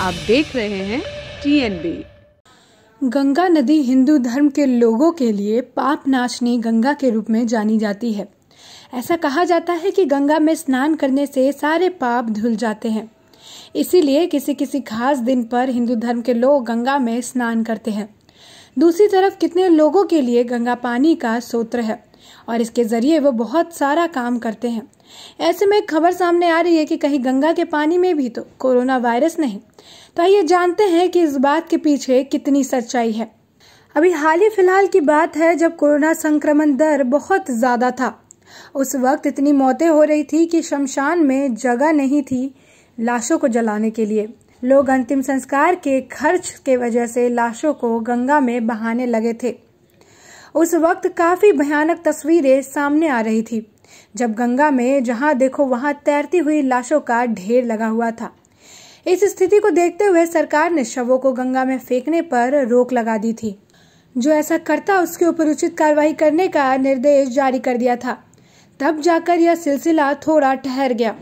आप देख रहे हैं टीएनबी गंगा नदी हिंदू धर्म के लोगों के लिए पाप नाशनी गंगा के रूप में जानी जाती है ऐसा कहा जाता है कि गंगा में स्नान करने से सारे पाप धुल जाते हैं इसीलिए किसी किसी खास दिन पर हिंदू धर्म के लोग गंगा में स्नान करते हैं दूसरी तरफ कितने लोगों के लिए गंगा पानी का सोत्र है और इसके ज़रिए वो बहुत सारा काम करते हैं ऐसे में खबर सामने आ रही है कि कहीं गंगा के पानी में भी तो कोरोना वायरस नहीं तो ये जानते हैं कि इस बात के पीछे कितनी सच्चाई है अभी हाल ही फिलहाल की बात है जब कोरोना संक्रमण दर बहुत ज़्यादा था उस वक्त इतनी मौतें हो रही थी कि शमशान में जगह नहीं थी लाशों को जलाने के लिए लोग अंतिम संस्कार के खर्च के वजह से लाशों को गंगा में बहाने लगे थे उस वक्त काफ़ी भयानक तस्वीरें सामने आ रही थी जब गंगा में जहां देखो वहां तैरती हुई लाशों का ढेर लगा हुआ था इस स्थिति को देखते हुए सरकार ने शवों को गंगा में फेंकने पर रोक लगा दी थी जो ऐसा करता उसके ऊपर उचित कार्रवाई करने का निर्देश जारी कर दिया था तब जाकर यह सिलसिला थोड़ा ठहर गया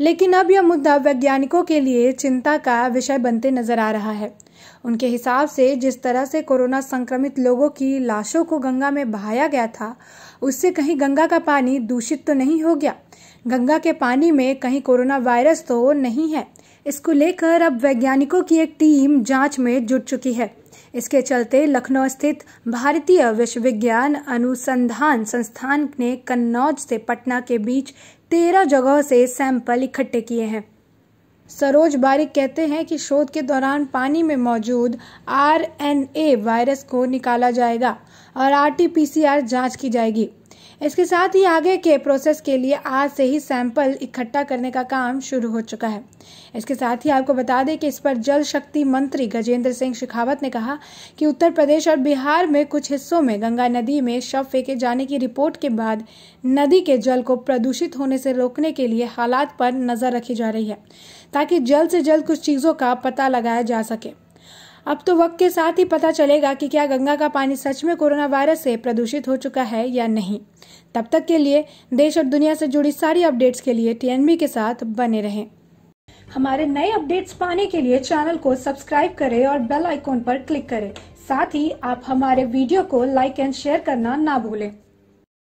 लेकिन अब यह मुद्दा वैज्ञानिकों के लिए चिंता का विषय बनते नजर आ रहा है उनके हिसाब से जिस तरह से कोरोना संक्रमित लोगों की लाशों को गंगा में बहाया गया था उससे कहीं गंगा का पानी दूषित तो नहीं हो गया गंगा के पानी में कहीं कोरोना वायरस तो नहीं है इसको लेकर अब वैज्ञानिकों की एक टीम जांच में जुट चुकी है इसके चलते लखनऊ स्थित भारतीय विश्वविज्ञान अनुसंधान संस्थान ने कन्नौज से पटना के बीच तेरह जगहों से सैंपल इकट्ठे किए हैं सरोज बारिक कहते हैं कि शोध के दौरान पानी में मौजूद आरएनए वायरस को निकाला जाएगा और आरटीपीसीआर जांच की जाएगी इसके साथ ही आगे के प्रोसेस के लिए आज से ही सैंपल इकट्ठा करने का काम शुरू हो चुका है इसके साथ ही आपको बता दें कि इस पर जल शक्ति मंत्री गजेंद्र सिंह शेखावत ने कहा कि उत्तर प्रदेश और बिहार में कुछ हिस्सों में गंगा नदी में शव फेंके जाने की रिपोर्ट के बाद नदी के जल को प्रदूषित होने से रोकने के लिए हालात पर नजर रखी जा रही है ताकि जल्द से जल्द कुछ चीज़ों का पता लगाया जा सके अब तो वक्त के साथ ही पता चलेगा कि क्या गंगा का पानी सच में कोरोना वायरस से प्रदूषित हो चुका है या नहीं तब तक के लिए देश और दुनिया से जुड़ी सारी अपडेट्स के लिए टीएनबी के साथ बने रहें हमारे नए अपडेट्स पाने के लिए चैनल को सब्सक्राइब करें और बेल आइकॉन पर क्लिक करें साथ ही आप हमारे वीडियो को लाइक एंड शेयर करना ना भूलें